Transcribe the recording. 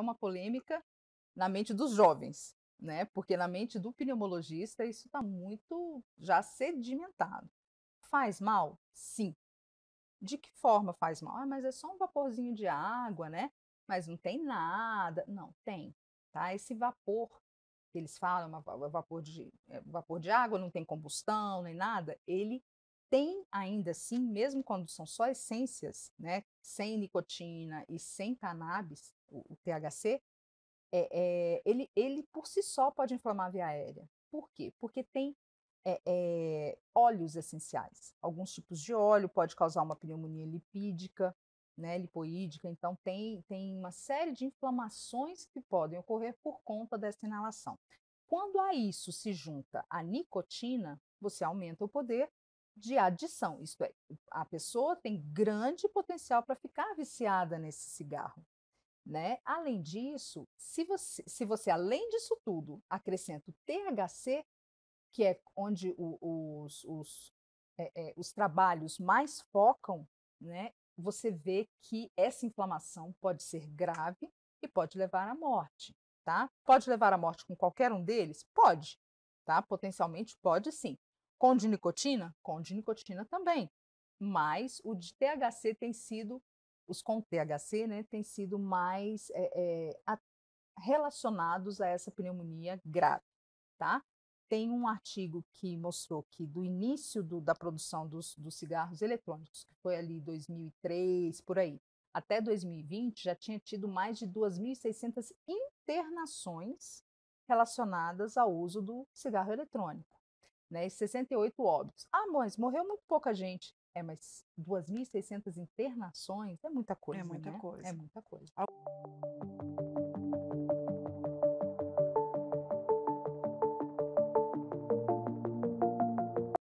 é uma polêmica na mente dos jovens, né? Porque na mente do pneumologista isso está muito já sedimentado. Faz mal? Sim. De que forma faz mal? Ah, mas é só um vaporzinho de água, né? Mas não tem nada. Não, tem. Tá? Esse vapor que eles falam, é é vapor, de, é, vapor de água, não tem combustão nem nada, ele tem ainda assim, mesmo quando são só essências, né, sem nicotina e sem cannabis, o, o THC, é, é, ele, ele por si só pode inflamar a via aérea. Por quê? Porque tem é, é, óleos essenciais. Alguns tipos de óleo pode causar uma pneumonia lipídica, né, lipoídica. Então, tem, tem uma série de inflamações que podem ocorrer por conta dessa inalação. Quando a isso se junta a nicotina, você aumenta o poder de adição. Isto é, a pessoa tem grande potencial para ficar viciada nesse cigarro. Né? Além disso, se você, se você, além disso tudo, acrescenta o THC, que é onde o, os, os, é, é, os trabalhos mais focam, né? você vê que essa inflamação pode ser grave e pode levar à morte. Tá? Pode levar à morte com qualquer um deles? Pode, tá? Potencialmente pode sim. Com de nicotina? Com de nicotina também. Mas o de THC tem sido, os com THC, né, tem sido mais é, é, a, relacionados a essa pneumonia grave, tá? Tem um artigo que mostrou que do início do, da produção dos, dos cigarros eletrônicos, que foi ali 2003, por aí, até 2020 já tinha tido mais de 2.600 internações relacionadas ao uso do cigarro eletrônico né, e 68 óbitos. Ah, mas morreu muito pouca gente. É, mas 2.600 internações é muita é coisa. É muita né? É coisa. É muita coisa.